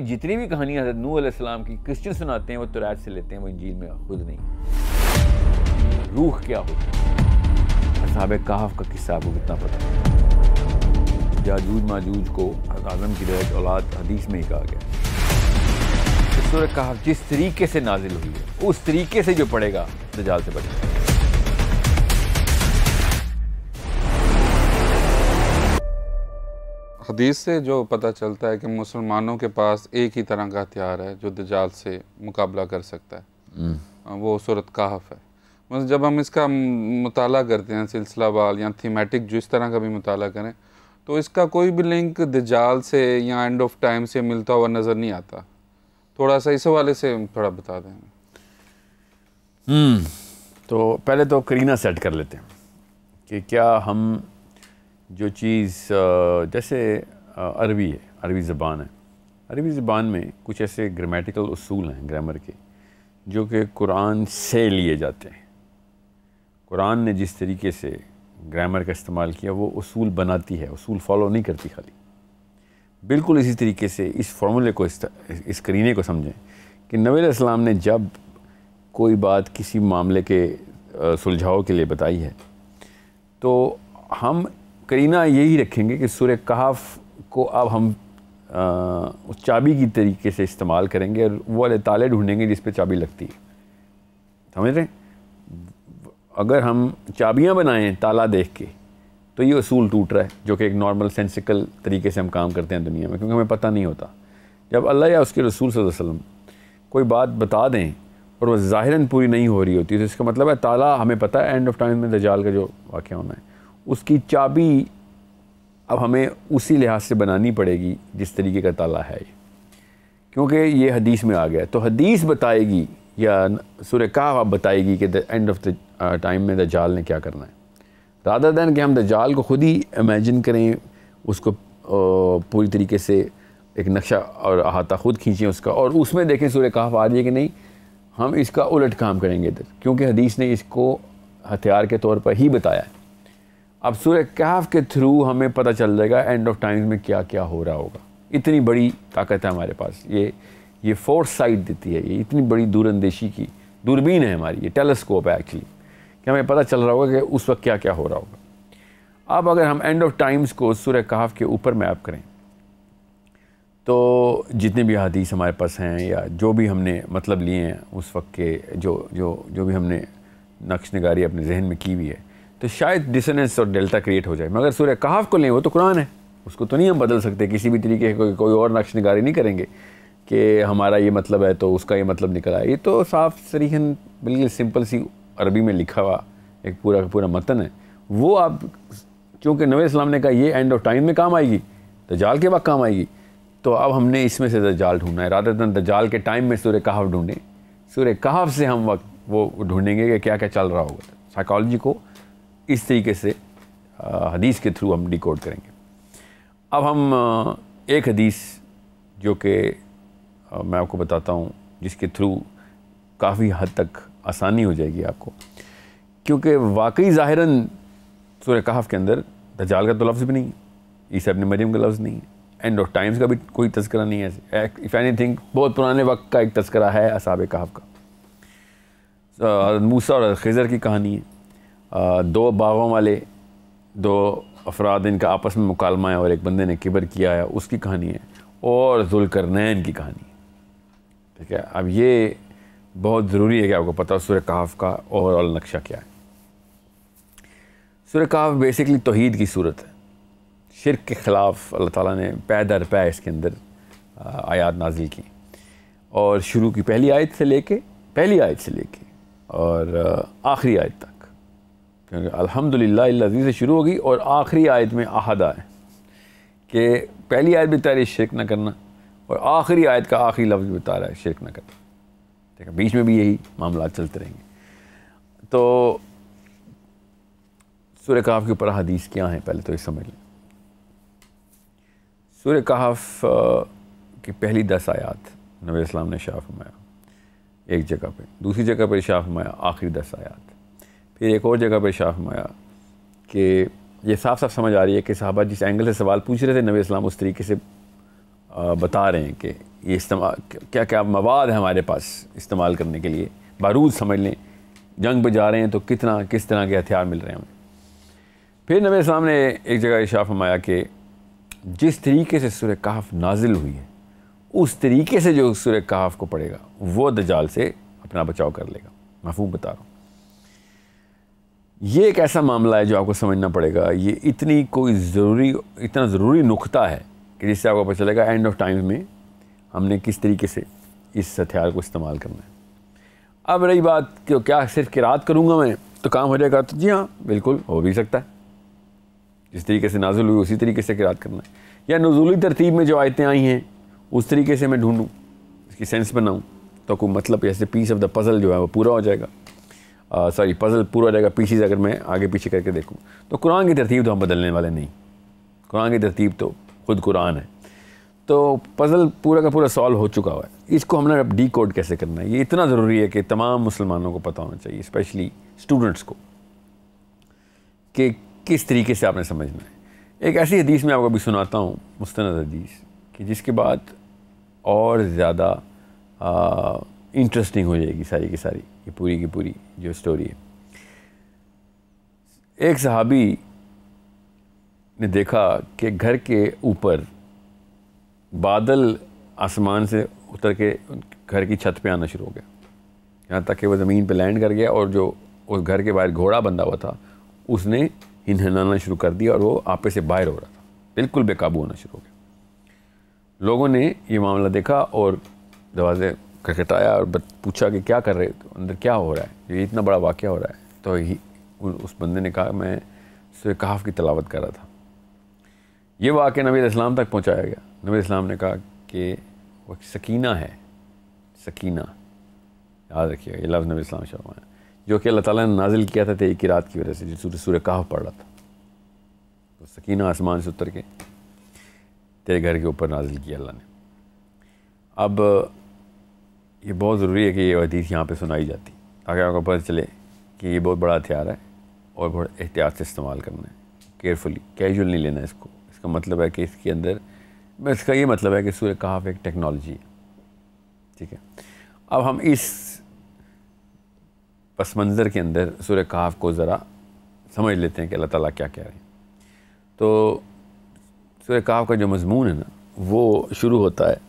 जितनी भी कहानी हजरत नू अलैहिस्सलाम की क्रिश्चियन सुनाते हैं वो तुरैत से लेते हैं वो इंजील में खुद नहीं रूह क्या होती असाब कहाफ का किस्सा आपको कितना पता जाजूज माजूज को आजम की रहत औलाद हदीस में ही कहा गया सूर्य कहाफ जिस तरीके से नाजिल हुई है उस तरीके से जो पड़ेगा दजाल से बचेगा हदीस से जो पता चलता है कि मुसलमानों के पास एक ही तरह का हथियार है जो दजाल से मुकाबला कर सकता है हम्म। वो सूरत काहफ है जब हम इसका मताल करते हैं सिलसिला वाल या थीमेटिक जो इस तरह का भी मताल करें तो इसका कोई भी लिंक दजाल से या एंड ऑफ टाइम से मिलता हुआ नज़र नहीं आता थोड़ा सा इस हवाले से थोड़ा बता दें हम्म, तो पहले तो करीना सेट कर लेते हैं कि क्या हम जो चीज़ जैसे अरबी है अरबी ज़बान है अरबी ज़बान में कुछ ऐसे ग्रामेटिकल असूल हैं ग्रामर के जो कि कुरान से लिए जाते हैं कुरान ने जिस तरीके से ग्रामर का इस्तेमाल किया वो असूल बनाती है असूल फॉलो नहीं करती खाली बिल्कुल इसी तरीके से इस फार्मूले को इस, करीने को समझें कि नबी इस्लाम ने जब कोई बात किसी मामले के सुलझाव के लिए बताई है तो हम करीना यही रखेंगे कि सुर कहाफ को अब हम आ, चाबी की तरीके से इस्तेमाल करेंगे और वो वाले ताले ढूंढेंगे जिस पे चाबी लगती है समझ रहे अगर हम चाबियाँ बनाएं ताला देख के तो ये असूल टूट रहा है जो कि एक नॉर्मल सेंसिकल तरीके से हम काम करते हैं दुनिया में क्योंकि हमें पता नहीं होता जब अल्लाह या उसके रसूल वसल्लम कोई बात बता दें और वह ज़ाहिरन पूरी नहीं हो रही होती तो इसका मतलब है ताला हमें पता है एंड ऑफ टाइम में दजाल का जो वाक़ होना है उसकी चाबी अब हमें उसी लिहाज से बनानी पड़ेगी जिस तरीके का ताला है क्योंकि ये हदीस में आ गया तो हदीस बताएगी या सुर काफ आप बताएगी कि the end of the time में द जाल ने क्या करना है रादर दैन कि हम द जाल को ख़ुद ही इमेजिन करें उसको पूरी तरीके से एक नक्शा और अहाता ख़ुद खींचें उसका और उसमें देखें सूर्य काफ आ रही है कि नहीं हम इसका उलट काम करेंगे इधर क्योंकि हदीस ने इसको हथियार के तौर पर ही बताया है अब सूर्य कहफ के थ्रू हमें पता चल जाएगा एंड ऑफ टाइम्स में क्या क्या हो रहा होगा इतनी बड़ी ताकत है हमारे पास ये ये फोर्थ साइड देती है ये इतनी बड़ी दूरंदेशी की दूरबीन है हमारी ये टेलीस्कोप है एक्चुअली कि हमें पता चल रहा होगा कि उस वक्त क्या क्या हो रहा होगा अब अगर हम एंड ऑफ टाइम्स को सूर्य कहाफ के ऊपर मैप करें तो जितने भी हदीस हमारे पास हैं या जो भी हमने मतलब लिए हैं उस वक्त के जो जो जो भी हमने नक्श नगारी अपने जहन में की हुई है तो शायद डिसनेस और डेल्टा क्रिएट हो जाए मगर सूर्य कहाफ को लें वो तो कुरान है उसको तो नहीं हम बदल सकते किसी भी तरीके कोई कोई और नक्श नगारी नहीं करेंगे कि हमारा ये मतलब है तो उसका ये मतलब निकला आए ये तो साफ सरीहन बिल्कुल सिंपल सी अरबी में लिखा हुआ एक पूरा का पूरा मतन है वो आप चूँकि नवे इस्लाम ने कहा ये एंड ऑफ टाइम में काम आएगी जाल के वक्त काम आएगी तो अब हमने इसमें से दजाल ढूंढना है रादर द जाल के टाइम में सूर्य कहाफ ढूंढें सूर्य कहाफ से हम वक्त वो ढूंढेंगे कि क्या क्या चल रहा होगा साइकोलॉजी को इस तरीके से हदीस के थ्रू हम डिकोड करेंगे अब हम एक हदीस जो कि मैं आपको बताता हूँ जिसके थ्रू काफ़ी हद तक आसानी हो जाएगी आपको क्योंकि वाकई ज़ाहिरन सूर्य कहाफ के अंदर दजाल का तो लफ्ज़ भी नहीं है ईसा अपने मरियम का लफ्ज़ नहीं है एंड ऑफ टाइम्स का भी कोई तस्करा नहीं है इफ़ एनी थिंग बहुत पुराने वक्त का एक तस्करा है असाब कहाफ का मूसा और खजर की कहानी है दो बागों वाले दो अफराद इनका आपस में मुकालमा है और एक बंदे ने किबर किया है उसकी कहानी है और जुलकरनैन की कहानी ठीक है अब ये बहुत ज़रूरी है कि आपको पता हो सूर्य कहाफ़ का ओवरऑल नक्शा क्या है सुर कहाफ़ बेसिकली तोहद की सूरत है शिरक के ख़िलाफ़ अल्लाह ताला ने पै दर पै इसके अंदर आयात नाजिल की और शुरू की पहली आयत से लेके पहली आयत से लेके और आखिरी आयत तक अलहमदिल्लाजी से शुरू होगी और आखिरी आयत में अहद आए कि पहली आयत बता रही शिरक न करना और आखिरी आयत का आखिरी लफ्ज़ बता रहा है शिरक न करना ठीक है बीच में भी यही मामला चलते रहेंगे तो सूर्य कहाफ़ के ऊपर हदीस क्या हैं पहले तो ये समझ लें सूर्य कहाफ़ की पहली दस आयात नबी इस्लाम ने शाह फमाया एक जगह पे दूसरी जगह पर शाह फमाया आखिरी दस आयात फिर एक और जगह पर शाह फरमाया कि ये साफ साफ समझ आ रही है कि साहबा जिस एंगल से सवाल पूछ रहे थे नबी इस्लाम उस तरीके से बता रहे हैं कि ये इस्तेमाल क्या क्या मवाद है हमारे पास इस्तेमाल करने के लिए बारूद समझ लें जंग पर जा रहे हैं तो कितना किस तरह के हथियार मिल रहे हैं हमें फिर नबी इस्लाम ने एक जगह इशाफ हमाया कि जिस तरीके से सुर कहाफ़ नाजिल हुई है उस तरीके से जो सुर कहाफ को पड़ेगा वो दजाल से अपना बचाव कर लेगा महफूम बता रहा हूँ ये एक ऐसा मामला है जो आपको समझना पड़ेगा ये इतनी कोई ज़रूरी इतना ज़रूरी नुकता है कि जिससे आपको पता चलेगा एंड ऑफ टाइम में हमने किस तरीके से इस हथियार को इस्तेमाल करना है अब रही बात कि क्या सिर्फ किरात करूँगा मैं तो काम हो जाएगा तो जी हाँ बिल्कुल हो भी सकता है जिस तरीके से नाजुल हुई उसी तरीके से किरात करना है या नजूली तरतीब में जो आयतें आई हैं उस तरीके से मैं ढूँढूँ इसकी सेंस बनाऊँ तो कोई मतलब जैसे पीस ऑफ द पज़ल जो है वो पूरा हो जाएगा सॉरी पज़ल पूरा जाएगा पीसीज अगर मैं आगे पीछे करके देखूँ तो कुरान की तरतीब तो हम बदलने वाले नहीं कुरान की तरतीब तो ख़ुद कुरान है तो पज़ल पूरा का पूरा सॉल्व हो चुका हुआ है इसको हमने अब डी कोड कैसे करना है ये इतना ज़रूरी है कि तमाम मुसलमानों को पता होना चाहिए स्पेशली स्टूडेंट्स को कि किस तरीके से आपने समझना है एक ऐसी हदीस मैं आपको अभी सुनाता हूँ मुस्ंद हदीस कि जिसके बाद और ज़्यादा इंटरेस्टिंग हो जाएगी सारी की सारी ये पूरी की पूरी जो स्टोरी है एक सहाबी ने देखा कि घर के ऊपर बादल आसमान से उतर के घर की छत पे आना शुरू हो गया यहाँ तक कि वह ज़मीन पे लैंड कर गया और जो उस घर के बाहर घोड़ा बंधा हुआ था उसने हिनहनाना शुरू कर दिया और वो आपे से बाहर हो रहा था बिल्कुल बेकाबू होना शुरू हो गया लोगों ने ये मामला देखा और दरवाजे क्रिकेट आया और पूछा कि क्या कर रहे हो तो अंदर क्या हो रहा है ये इतना बड़ा वाक़ हो रहा है तो ही उस बंदे ने कहा मैं से की तलावत कर रहा था ये वाक्य नबी इस्लाम तक पहुँचाया गया नबी इस्लाम ने कहा कि वो सकीना है सकीना याद रखिएगा ये लफ्ज़ नबी इस्लाम शर्मा है जो कि अल्लाह ताला ने नाजिल किया था तेई की रात की वजह से जो सूर्य सूर्य कहा पड़ रहा था तो सकीना आसमान से उतर के तेरे घर के ऊपर नाजिल किया अल्लाह ने अब ये बहुत ज़रूरी है कि ये हदीस यहाँ पे सुनाई जाती अगर आपको पता चले कि ये बहुत बड़ा हथियार है और बहुत एहतियात से इस्तेमाल करना है केयरफुली कैजुअल नहीं लेना इसको इसका मतलब है कि इसके अंदर बस इसका ये मतलब है कि सूर्य कहाफ एक टेक्नोलॉजी है ठीक है अब हम इस पस मंज़र के अंदर सूर्य कहाफ को ज़रा समझ लेते हैं कि अल्लाह ताला क्या कह रहे हैं तो सूर्य कहाफ का जो मजमून है ना वो शुरू होता है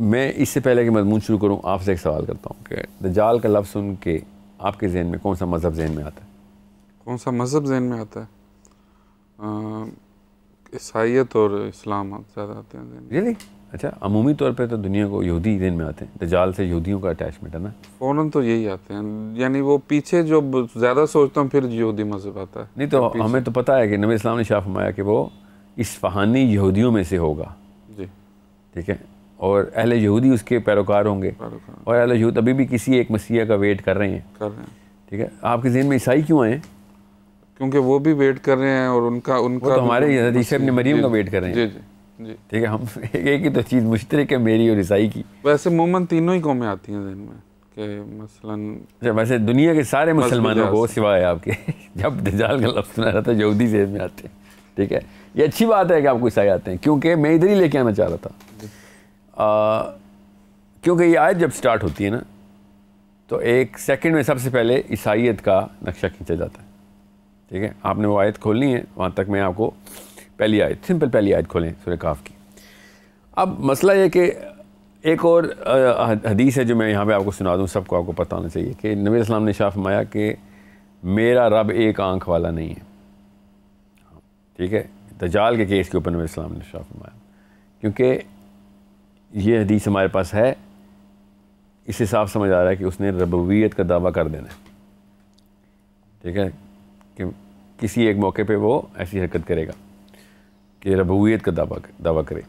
मैं इससे पहले कि मजमून शुरू करूँ आपसे एक सवाल करता हूँ कि दजाल का लफ्ज़ सुन के आपके जहन में कौन सा मज़हब जहन में आता है कौन सा मज़हब जहन में आता है ईसाइत और इस्लाम ज़्यादा आते हैं में अच्छा अमूमी तौर पे तो दुनिया को यहूदी दिन में आते हैं दजाल से यहूदियों का अटैचमेंट है ना फ़ौरन तो यही आते हैं यानी वो पीछे जो ज़्यादा सोचता हूँ फिर यहूदी मजहब आता है नहीं तो हमें तो पता है कि नबी इस्लाम ने शाह फमाया कि वो इस फहानी यहूदियों में से होगा जी ठीक है और अहल यहूदी उसके पैरोकार होंगे और अहल यहूद अभी भी किसी एक मसीह का वेट कर रहे हैं कर रहे हैं ठीक है आपके जहन में ईसाई क्यों आए क्योंकि वो भी वेट कर रहे हैं और उनका उनका तो हमारे ईसा अपने मरीम का वेट कर रहे हैं जी जी ठीक है हम एक ही तो चीज़ मुश्तरक है मेरी और ईसाई की वैसे मोमन तीनों ही कौमें आती हैं जहन में कि मसलन अच्छा, वैसे दुनिया के सारे मुसलमानों को सिवाय आपके जब दिजाल का लफ्ज़ सुना जाता है यहूदी जहन में आते हैं ठीक है ये अच्छी बात है कि आपको ईसाई आते हैं क्योंकि मैं इधर ही लेके आना चाह रहा था क्योंकि ये आयत जब स्टार्ट होती है ना तो एक सेकंड में सबसे पहले ईसाइत का नक्शा खींचा जाता है ठीक है आपने वो आयत खोलनी है वहाँ तक मैं आपको पहली आयत सिंपल पहली आयत खोलें सुर काफ की अब मसला ये कि एक और हदीस है जो मैं यहाँ पे आपको सुना दूँ सबको आपको पता होना चाहिए कि नबी इस्लाम ने शाह माया कि मेरा रब एक आंख वाला नहीं है ठीक है दजाल के केस के ऊपर नबी इस्लाम ने शाह माया क्योंकि ये हदीस हमारे पास है इससे साफ समझ आ रहा है कि उसने रबूबियत का दावा कर देना है ठीक है कि किसी एक मौके पे वो ऐसी हरकत करेगा कि रबूबियत का दावा दावा करे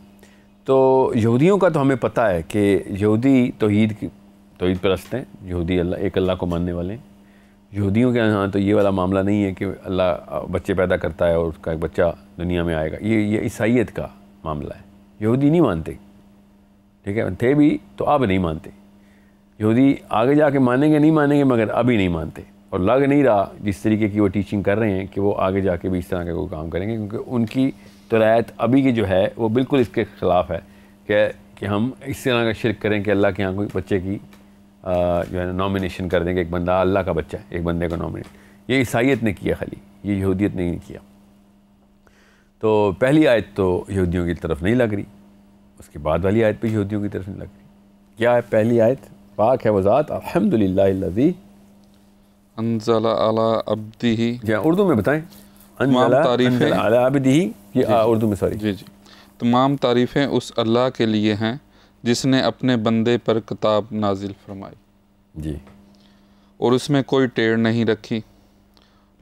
तो यहूदियों का तो हमें पता है कि यहूदी तोहद की तोहीद परस्त हैं यहूदी अल्लाह एक अल्लाह को मानने वाले हैं यहूदियों के यहाँ तो ये वाला मामला नहीं है कि अल्लाह बच्चे पैदा करता है और उसका एक बच्चा दुनिया में आएगा ये ये ईसाइत का मामला है यहूदी नहीं मानते ठीक है थे भी तो अब नहीं मानते यहूदी आगे जाके मानेंगे नहीं मानेंगे मगर अभी नहीं मानते और लग नहीं रहा जिस तरीके की वो टीचिंग कर रहे हैं कि वो आगे जाके भी इस तरह का कोई काम करेंगे क्योंकि उनकी तो रायत अभी की जो है वो बिल्कुल इसके ख़िलाफ़ है कि कि हम इस तरह का शिरक करें कि अल्लाह के यहाँ कोई बच्चे की आ, जो है ना नॉमिनेशन कर देंगे एक बंदा अल्लाह का बच्चा है एक बंदे का नॉमिनेट ये ईसाइत ने किया खाली ये यहूदियत ने नहीं किया तो पहली आयत तो यहूदियों की तरफ नहीं लग रही उसके बाद वाली आयत पे यहूदियों की तरफ नहीं लगती क्या है पहली आयत पाक है वज़ात अलहमदिल्लाजी उर्दू में बताएं उर्दू में सॉरी जी जी तमाम तारीफ़ें उस अल्लाह के लिए हैं जिसने अपने बंदे पर किताब नाजिल फरमाई जी और उसमें कोई टेढ़ नहीं रखी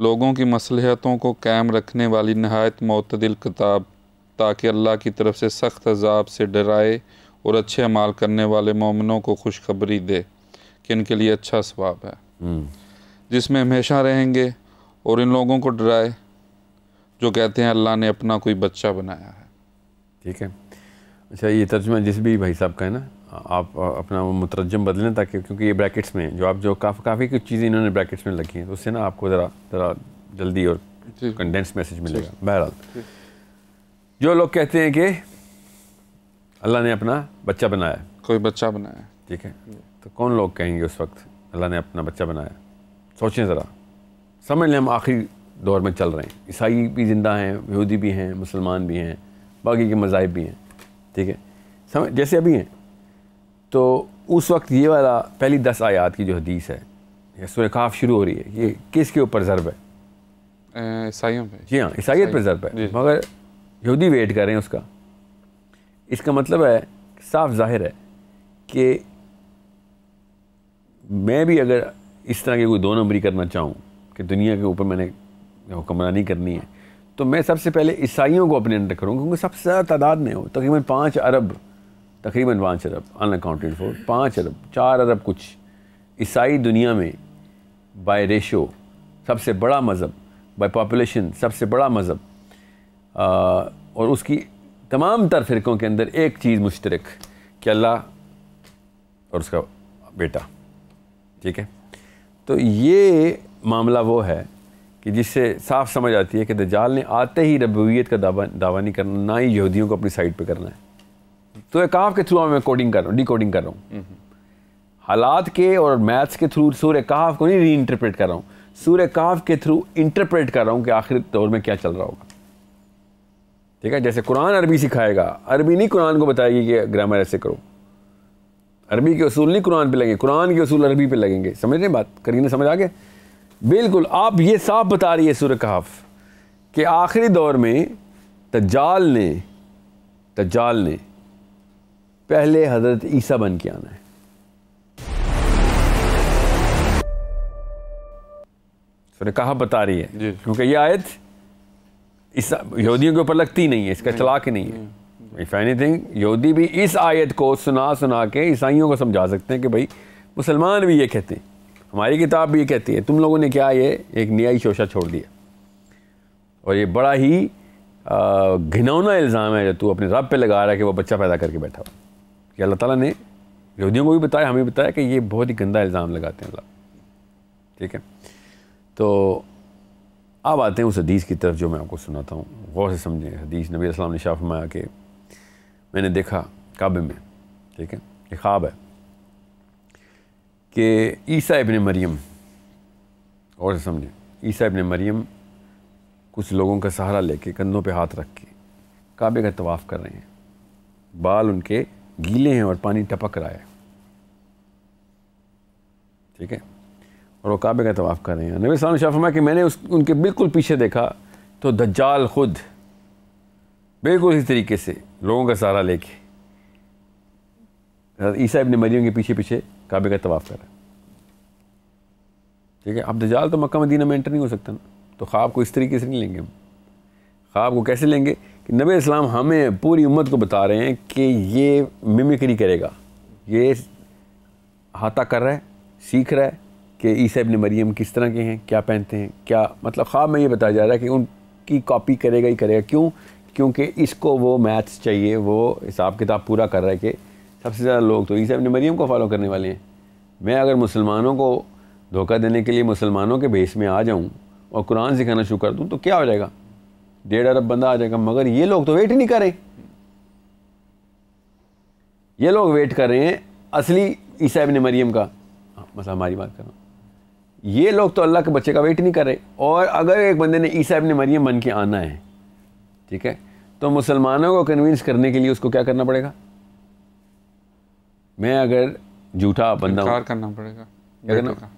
लोगों की मसलहतों को कायम रखने वाली नहायत मतदिल किताब ताकि अल्लाह की तरफ से सख्त अजाब से डराए और अच्छे अमाल करने वाले मोमिनों को खुशखबरी दे कि इनके लिए अच्छा स्वाब है हम्म। जिसमें हमेशा रहेंगे और इन लोगों को डराए जो कहते हैं अल्लाह ने अपना कोई बच्चा बनाया है ठीक है अच्छा ये तर्जमा जिस भी भाई साहब का है ना आप अपना मुतरजम बदलें ताकि क्योंकि ये ब्रैकेट्स में जो आप जो काफ़ी काफ़ी कुछ चीज़ें इन्होंने ब्रैकेट्स में लगी हैं तो उससे ना आपको ज़रा ज़रा जल्दी और कंडेंस मैसेज मिलेगा बहरहाल जो लोग कहते हैं कि अल्लाह ने अपना बच्चा बनाया कोई बच्चा बनाया ठीक है तो कौन लोग कहेंगे उस वक्त अल्लाह ने अपना बच्चा बनाया सोचें ज़रा समझ लें हम आखिरी दौर में चल रहे हैं ईसाई भी ज़िंदा हैं यहूदी भी हैं मुसलमान भी हैं बाकी के मजाहब भी हैं ठीक है समझ जैसे अभी हैं तो उस वक्त ये वाला पहली दस आयात की जो हदीस है या सुरखाफ शुरू हो रही है ये किसके ऊपर ज़रब है ईसाइयों पर जी हाँ ईसाइत पर ज़रब है मगर यहूदी वेट कर रहे हैं उसका इसका मतलब है साफ जाहिर है कि मैं भी अगर इस तरह की कोई दो नंबरी करना चाहूँ कि दुनिया के ऊपर मैंने हुक्मरानी करनी है तो मैं सबसे पहले ईसाइयों को अपने अंडर करूँगा क्योंकि सबसे ज़्यादा तादाद में हो तकरीबन पाँच अरब तकरीबन पाँच अरब अनकाउंटेड फॉर पाँच अरब चार अरब कुछ ईसाई दुनिया में बाय रेशो सबसे बड़ा मज़हब बाय पॉपुलेशन सबसे बड़ा मज़हब और उसकी तमाम तर फ़िरक़ों के अंदर एक चीज़ मुश्तरक कि अल्लाह और उसका बेटा ठीक है तो ये मामला वो है कि जिससे साफ समझ आती है कि दजाल ने आते ही रबूबियत का दावा दावा नहीं करना ना ही यहूदियों को अपनी साइड पे करना है तो काफ के थ्रू मैं कोडिंग कर रहा हूँ डी कोडिंग कर रहा हूँ हम्म, हम्म। हालात के और मैथ्स के थ्रू सूर्य काफ को नहीं री इंटरप्रेट कर रहा हूँ सूर्य काफ के थ्रू इंटरप्रेट कर रहा हूँ कि आखिर दौर में क्या चल रहा होगा ठीक है जैसे कुरान अरबी सिखाएगा अरबी नहीं कुरान को बताएगी कि ग्रामर ऐसे करो अरबी के असूल नहीं कुरान पे लगेंगे कुरान के असूल अरबी पे लगेंगे समझ रहे बात करीना समझ आ गए बिल्कुल आप ये साफ बता रही है सूर्य कहाफ कि आखिरी दौर में तजाल ने तजाल ने पहले हज़रत ईसा बन के आना है सूर्य कहाफ बता रही है क्योंकि ये आयत इस यहूदियों के ऊपर लगती नहीं है इसका चलाक नहीं है इफ़ एनी थिंग यहूदी भी इस आयत को सुना सुना के ईसाइयों को समझा सकते हैं कि भाई मुसलमान भी ये कहते हैं हमारी किताब भी ये कहती है तुम लोगों ने क्या ये एक न्यायी शोशा छोड़ दिया और ये बड़ा ही घिनौना इल्ज़ाम है जो तू अपने रब पे लगा रहा है कि वो बच्चा पैदा करके बैठा हो कि अल्लाह ताला ने यहूदियों को भी बताया हमें भी बताया कि ये बहुत ही गंदा इल्ज़ाम लगाते हैं अल्लाह ठीक है तो अब आते हैं उस हदीस की तरफ जो मैं आपको सुनाता हूँ गौर से समझें हदीस नबी असलम ने शाह फरमाया कि मैंने देखा काबे में ठीक है ये ख्वाब है कि ईसा इबन मरियम और से समझें ईसा इबन मरियम कुछ लोगों का सहारा लेके कंधों पे हाथ रख के काबे का तवाफ़ कर रहे हैं बाल उनके गीले हैं और पानी टपक रहा है ठीक है और वो काबे का तवाफ़ कर रहे हैं नबी सलाम शाह कि मैंने उस उनके बिल्कुल पीछे देखा तो दज्जाल ख़ुद बिल्कुल इस तरीके से लोगों का सहारा लेके ईसा अपने मरियम के पीछे पीछे काबे का तवाफ़ कर ठीक है अब दजाल तो मक्का मदीना में एंटर नहीं हो सकता ना तो ख्वाब को इस तरीके से नहीं लेंगे हम ख्वाब को कैसे लेंगे कि नबी इस्लाम हमें पूरी उम्मत को बता रहे हैं कि ये मिमिक्री करेगा ये हाथा कर रहा है सीख रहा है कि ईसा इबन मरीम किस तरह के हैं क्या पहनते हैं क्या मतलब ख़्वाब में ये बताया जा रहा है कि उनकी कॉपी करेगा ही करेगा क्यों क्योंकि इसको वो मैथ्स चाहिए वो हिसाब किताब पूरा कर रहा है कि सबसे ज़्यादा लोग तो ईसा इबन मरीम को फॉलो करने वाले हैं मैं अगर मुसलमानों को धोखा देने के लिए मुसलमानों के भेस में आ जाऊँ और कुरान सिखाना शुरू कर दूँ तो क्या हो जाएगा डेढ़ अरब बंदा आ जाएगा मगर ये लोग तो वेट ही नहीं रहे ये लोग वेट कर रहे हैं असली ईसा इबन मरीम का हाँ, मतलब हमारी बात कर रहा हूँ ये लोग तो अल्लाह के बच्चे का वेट नहीं कर रहे और अगर एक बंदे ने ईसा अपने मरियम बन के आना है ठीक है तो मुसलमानों को कन्विंस करने के लिए उसको क्या करना पड़ेगा मैं अगर झूठा बंदा इनकार करना पड़ेगा करना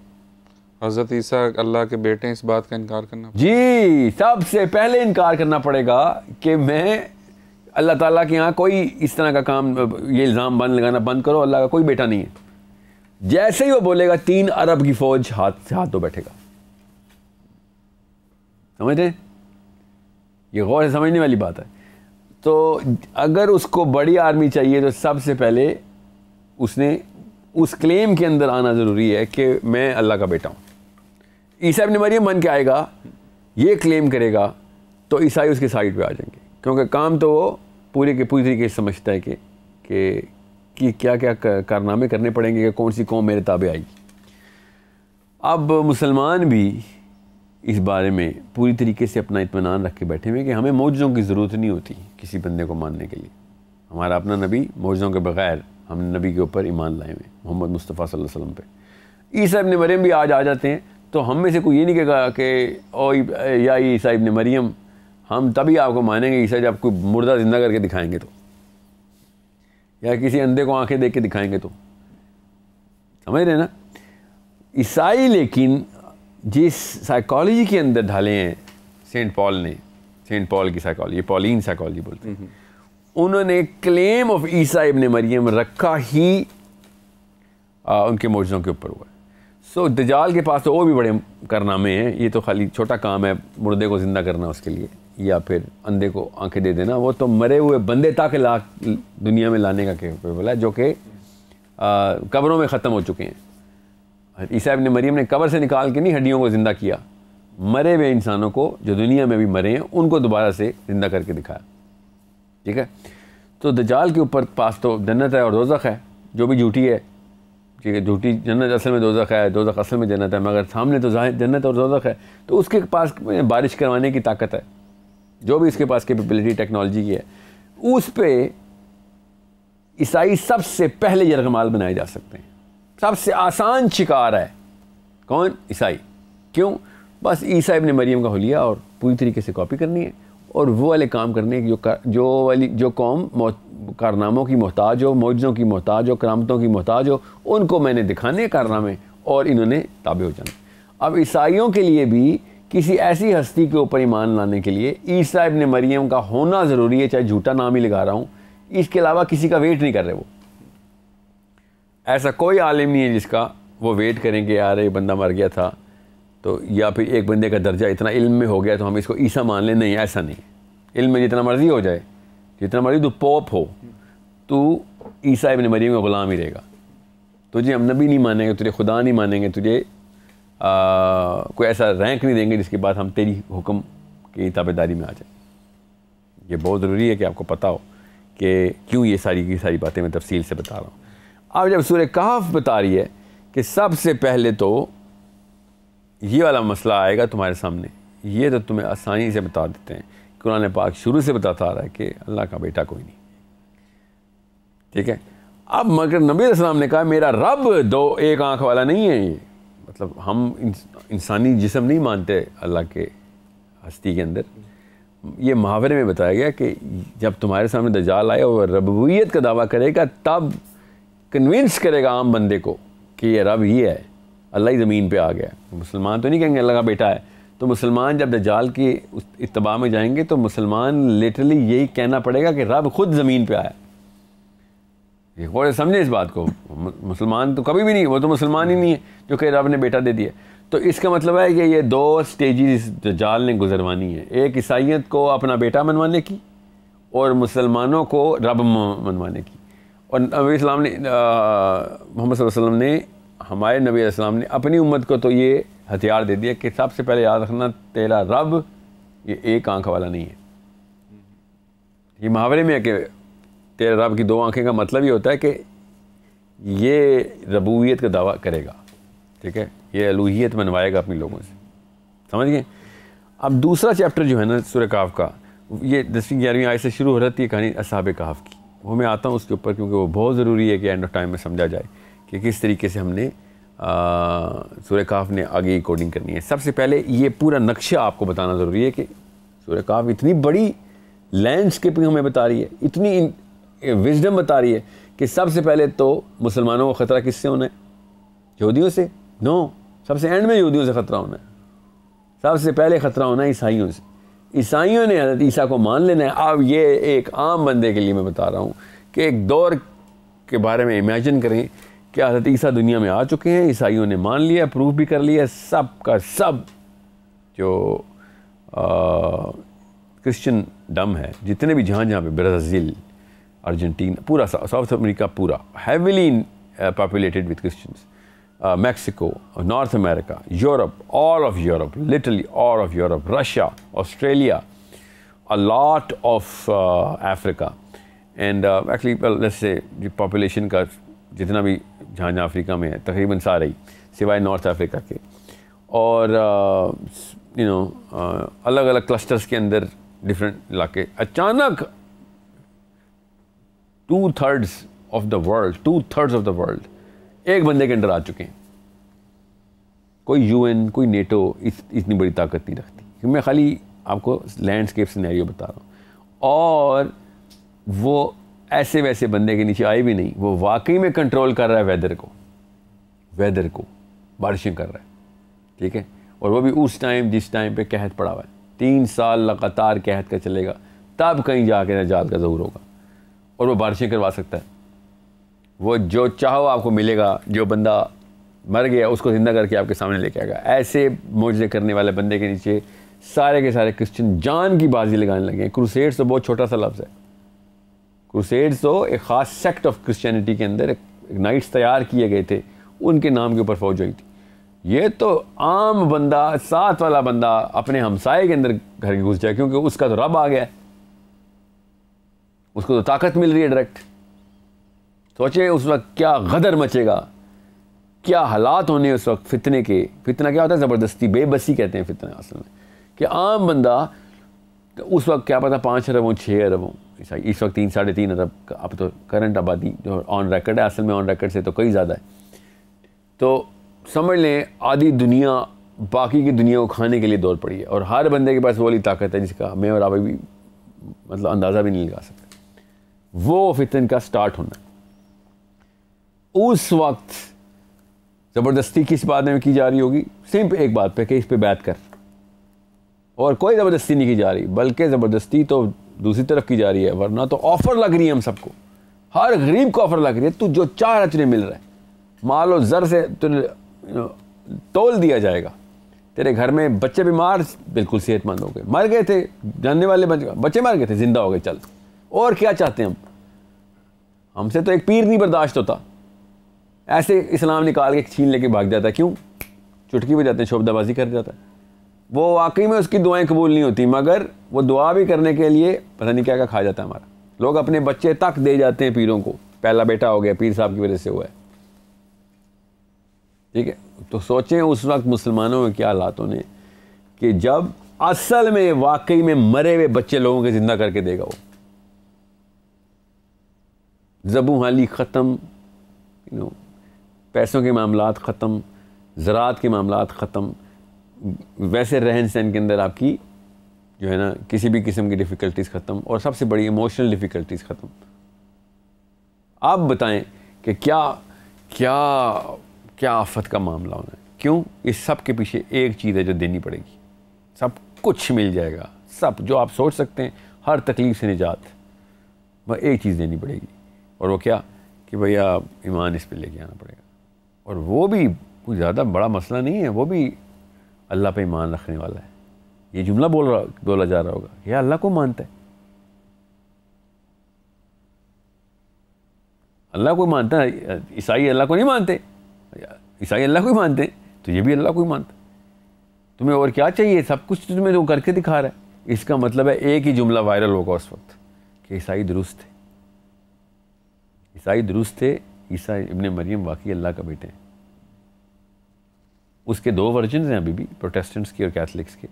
हजरत ईसा अल्लाह के बेटे इस बात का इनकार करना जी सबसे पहले इनकार करना पड़ेगा कि मैं अल्लाह ताला के यहाँ कोई इस तरह का काम ये इल्ज़ाम बंद लगाना बंद करो अल्लाह का कोई बेटा नहीं है जैसे ही वो बोलेगा तीन अरब की फौज हाथ से हाथों बैठेगा समझ रहे ये गौर है समझने वाली बात है तो अगर उसको बड़ी आर्मी चाहिए तो सबसे पहले उसने उस क्लेम के अंदर आना ज़रूरी है कि मैं अल्लाह का बेटा हूँ ईसा अपने मरिए मन के आएगा ये क्लेम करेगा तो ईसाई उसके साइड पे आ जाएंगे क्योंकि काम तो वो पूरे के पूरी तरीके से समझता है कि कि क्या क्या कारनामे करने पड़ेंगे कि कौन सी कौम मेरे ताबे आएगी अब मुसलमान भी इस बारे में पूरी तरीके से अपना इतमान रख के बैठे हुए कि हमें मौजों की ज़रूरत नहीं होती किसी बंदे को मानने के लिए हमारा अपना नबी मौजों के बग़ैर हम नबी के ऊपर ईमान लाए हुए मोहम्मद मुस्तफ़ा सल्लल्लाहु अलैहि वसल्लम पे ईसा इबन मरियम भी आज आ जाते हैं तो हम में से कोई ये नहीं कहेगा कि ओ या ईसा इबन मरियम हम तभी आपको मानेंगे ईसा जब कोई मुर्दा ज़िंदा करके दिखाएंगे तो या किसी अंधे को आंखें दे के दिखाएंगे तो समझ रहे ना ईसाई लेकिन जिस साइकोलॉजी के अंदर ढाले हैं सेंट पॉल ने सेंट पॉल की साइकोलॉजी पॉलिन साइकोलॉजी बोलते हैं उन्होंने क्लेम ऑफ ईसा इबन मरियम रखा ही आ, उनके मौजों के ऊपर हुआ सो so, दजाल के पास तो और भी बड़े कारनामे हैं ये तो खाली छोटा काम है मुर्दे को ज़िंदा करना उसके लिए या फिर अंधे को आंखें दे देना वो तो मरे हुए बंदे तक ला दुनिया में लाने का केपेबल है जो कि कब्रों में ख़त्म हो चुके हैं ईसाब ने मरीम ने कब्र से निकाल के नहीं हड्डियों को ज़िंदा किया मरे हुए इंसानों को जो दुनिया में भी मरे हैं उनको दोबारा से ज़िंदा करके दिखाया ठीक है तो दजाल के ऊपर पास तो जन्नत है और दोजख है जो भी झूठी है ठीक है झूठी जन्नत असल में दोजख है दोजख असल में जन्नत है मगर सामने तो जन्नत और दोजख है तो उसके पास बारिश करवाने की ताकत है जो भी इसके पास कैपेबिलिटी टेक्नोलॉजी की है उस पर ईसाई सबसे पहले यरगमाल बनाए जा सकते हैं सबसे आसान शिकार है कौन ईसाई क्यों बस ईसाई ने मरियम का होलिया और पूरी तरीके से कॉपी करनी है और वो वाले काम करने जो कर, जो वाली जो कौम कारनामों की मोहताज हो मौजों की मोहताज हो करामतों की मोहताज हो उनको मैंने दिखाने कारनामे और इन्होंने ताबे हो जाना अब ईसाइयों के लिए भी किसी ऐसी हस्ती के ऊपर ईमान लाने के लिए ईसा इबन मरियम का होना ज़रूरी है चाहे झूठा नाम ही लगा रहा हूँ इसके अलावा किसी का वेट नहीं कर रहे वो ऐसा कोई आलिम नहीं है जिसका वो वेट करें कि यार ये बंदा मर गया था तो या फिर एक बंदे का दर्जा इतना इल्म में हो गया तो हम इसको ईसा मान लें नहीं ऐसा नहीं इल्म में जितना मर्ज़ी हो जाए जितना मर्ज़ी तो पोप हो तो ईसा इबन मरीम का ग़ुलाम ही रहेगा तुझे हम नबी नहीं मानेंगे तुझे खुदा नहीं मानेंगे तुझे कोई ऐसा रैंक नहीं देंगे जिसके बाद हम तेरी हुक्म की ताबेदारी में आ जाए ये बहुत ज़रूरी है कि आपको पता हो कि क्यों ये सारी की सारी बातें मैं तफसील से बता रहा हूँ अब जब सूर्य कहाफ बता रही है कि सबसे पहले तो ये वाला मसला आएगा तुम्हारे सामने ये तो तुम्हें आसानी से बता देते हैं कुरान पाक शुरू से बताता आ रहा है कि अल्लाह का बेटा कोई नहीं ठीक है अब मगर नबी ने कहा मेरा रब दो एक आंख वाला नहीं है ये मतलब हम इंसानी जिसम नहीं मानते अल्लाह के हस्ती के अंदर ये मुहावरे में बताया गया कि जब तुम्हारे सामने दजाल आए और रबूत का दावा करेगा तब कन्विंस करेगा आम बंदे को कि ये रब ही है अल्लाह ही ज़मीन पे आ गया मुसलमान तो नहीं कहेंगे अल्लाह का बेटा है तो मुसलमान जब दजाल की इतबा में जाएंगे तो मुसलमान लिटरली यही कहना पड़ेगा कि रब खुद ज़मीन पे आया ये और समझे इस बात को मुसलमान तो कभी भी नहीं वो तो मुसलमान ही नहीं है जो कह रब ने बेटा दे दिया तो इसका मतलब है कि ये दो स्टेजेस जाल ने गुजरवानी है एक ईसाइत को अपना बेटा मनवाने की और मुसलमानों को रब मनवाने की और नबी इस्लाम ने मोहम्मद वसल्लम ने हमारे नबी इस्लाम ने अपनी उम्मत को तो ये हथियार दे दिया कि सबसे पहले याद रखना तेरा रब ये एक आंख वाला नहीं है ये मुहावरे में है कि तेरे रब की दो आंखें का मतलब ये होता है कि ये रबूवियत का दावा करेगा ठीक है ये अलूहियत मनवाएगा अपने लोगों से समझ गए अब दूसरा चैप्टर जो है ना सूर्य काफ का ये दसवीं ग्यारहवीं आय से शुरू हो रही है कहानी असाब काफ की वो मैं आता हूँ उसके ऊपर क्योंकि वो बहुत ज़रूरी है कि एंड ऑफ टाइम में समझा जाए कि किस तरीके से हमने सूर्य काफ ने आगे की कोडिंग करनी है सबसे पहले ये पूरा नक्शा आपको बताना ज़रूरी है कि सूर्य काफ इतनी बड़ी लैंडस्केपिंग हमें बता रही है इतनी विजडम बता रही है कि सबसे पहले तो मुसलमानों को ख़तरा किससे होना है यहूदियों से नो सबसे एंड में यहूदियों से ख़तरा होना है सबसे पहले ख़तरा होना है ईसाइयों से ईसाइयों ने हजरत ईसा को मान लेना है अब ये एक आम बंदे के लिए मैं बता रहा हूँ कि एक दौर के बारे में इमेजिन करें कि हजरत ईसा दुनिया में आ चुके हैं ईसाइयों ने मान लिया प्रूफ भी कर लिया सब का सब जो क्रिश्चियन डम है जितने भी जहाँ जहाँ पे ब्राज़ील अर्जेंटीना पूरा साउथ अमेरिका पूरा heavily populated with Christians Mexico North America Europe all of Europe literally all of Europe Russia Australia a lot of Africa and actually जैसे पॉपुलेशन का जितना भी जहाँ जहाँ अफ्रीका में है तकरीबन सारे ही सिवाय नॉर्थ अफ्रीका के और यू नो अलग अलग क्लस्टर्स के अंदर डिफरेंट इलाके अचानक two thirds of the world two thirds of the world एक बंदे के अंडर आ चुके हैं कोई यूएन कोई नेटो इस इतनी बड़ी ताकत नहीं रखती क्योंकि मैं खाली आपको लैंडस्केप सिनेरियो बता रहा हूँ और वो ऐसे वैसे बंदे के नीचे आए भी नहीं वो वाकई में कंट्रोल कर रहा है वेदर को वेदर को बारिशें कर रहा है ठीक है और वो भी उस टाइम जिस टाइम पे कहत पड़ा हुआ है तीन साल लगातार कहत का चलेगा तब कहीं जाके नजात का ज़रूर होगा और वो बारिशें करवा सकता है वो जो चाहो आपको मिलेगा जो बंदा मर गया उसको ज़िंदा करके आपके सामने लेके आएगा ऐसे मोजे करने वाले बंदे के नीचे सारे के सारे क्रिश्चियन जान की बाजी लगाने लगे हैं क्रूसेड्स तो बहुत छोटा सा लफ्ज़ है क्रूसेड्स तो एक ख़ास सेक्ट ऑफ क्रिश्चियनिटी के अंदर एक नाइट्स तैयार किए गए थे उनके नाम के ऊपर फौज हुई थी ये तो आम बंदा साथ वाला बंदा अपने हमसाए के अंदर घर घुस जाए क्योंकि उसका तो रब आ गया है उसको तो ताकत मिल रही है डायरेक्ट सोचे उस वक्त क्या गदर मचेगा क्या हालात होने उस वक्त फितने के फितना क्या होता है ज़बरदस्ती बेबसी कहते हैं फितना असल में कि आम बंदा तो उस वक्त क्या पता पाँच अरब हों छः अरब हों इस वक्त तीन साढ़े तीन अरब अब तो करंट आबादी जो ऑन रिकॉर्ड है असल में ऑन रिकॉर्ड से तो कई ज़्यादा है तो समझ लें आधी दुनिया बाकी की दुनिया को खाने के लिए दौड़ पड़ी है और हर बंदे के पास वो वाली ताकत है जिसका मैं और आप भी मतलब अंदाज़ा भी नहीं लगा सकते वो फितन का स्टार्ट होना उस वक्त ज़बरदस्ती किस बात में की जा रही होगी सिर्फ एक बात पे कि इस पे बैठ कर और कोई ज़बरदस्ती नहीं की जा रही बल्कि ज़बरदस्ती तो दूसरी तरफ की जा रही है वरना तो ऑफ़र लग रही है हम सबको हर गरीब को ऑफ़र लग रही है तू जो चार अचने मिल रहा है माल और ज़र से तुझे तोल दिया जाएगा तेरे घर में बच्चे बीमार बिल्कुल सेहतमंद हो गए मर गए थे जानने वाले बच्चे मर गए थे ज़िंदा हो गए चल और क्या चाहते हैं हम हमसे तो एक पीर नहीं बर्दाश्त होता ऐसे इस्लाम निकाल के छीन लेके भाग जाता है क्यों चुटकी बजाते हैं शोबदाबाजी कर जाता है वो वाकई में उसकी दुआएं कबूल नहीं होती मगर वो दुआ भी करने के लिए पता नहीं क्या क्या खा जाता है हमारा लोग अपने बच्चे तक दे जाते हैं पीरों को पहला बेटा हो गया पीर साहब की वजह से हुआ है ठीक है तो सोचें उस वक्त मुसलमानों में क्या हालात होने कि जब असल में वाकई में मरे हुए बच्चे लोगों के ज़िंदा करके देगा वो जबू हाली ख़त्म यू नो पैसों के मामला ख़त्म ज़रात के मामला ख़त्म वैसे रहन सहन के अंदर आपकी जो है ना किसी भी किस्म की डिफ़िकल्टीज़ ख़त्म और सबसे बड़ी इमोशनल डिफ़िकल्टीज़ ख़त्म आप बताएँ कि क्या क्या क्या आफत का मामला होना है क्यों इस सब के पीछे एक चीज़ है जो देनी पड़ेगी सब कुछ मिल जाएगा सब जो आप सोच सकते हैं हर तकलीफ़ से निजात वह एक चीज़ देनी पड़ेगी और वो क्या कि भैया ईमान इस पर लेके आना पड़ेगा और वो भी कुछ ज़्यादा बड़ा मसला नहीं है वो भी अल्लाह पे ईमान रखने वाला है ये जुमला बोल रहा बोला जा रहा होगा यह अल्लाह को मानता है अल्लाह को मानता है ईसाई अल्लाह को नहीं मानते ईसाई अल्लाह को ही मानते तो ये भी अल्लाह को ही मानता तुम्हें और क्या चाहिए सब कुछ तो तुम्हें वो करके दिखा रहा है इसका मतलब है एक ही जुमला वायरल होगा उस वक्त कि ईसाई दुरुस्त है ईसाई दुरुस्त थे ईसा इबन मरियम वाकई अल्लाह का बेटे हैं उसके दो वर्जन हैं अभी भी प्रोटेस्टेंट्स के और कैथलिक्स के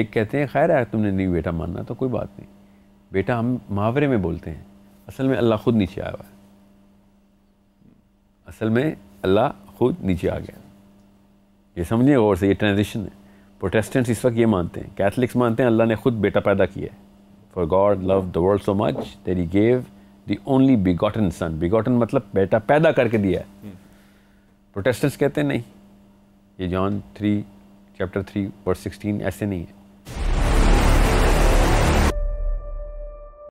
एक कहते हैं खैर है तुमने नहीं बेटा मानना तो कोई बात नहीं बेटा हम मुहावरे में बोलते हैं असल में अल्लाह खुद नीचे आया हुआ है असल में अल्लाह खुद नीचे आ गया ये समझिए और से ये ट्रांजिशन है प्रोटेस्टेंट्स इस वक्त ये मानते हैं कैथलिक्स मानते हैं अल्लाह ने खुद बेटा पैदा किया है for God love the world so much that gave the only begotten son begotten मतलब बेटा पैदा करके दिया है प्रोटेस्टेंट्स हम्म। कहते हैं नहीं ये John three chapter three verse sixteen ऐसे नहीं है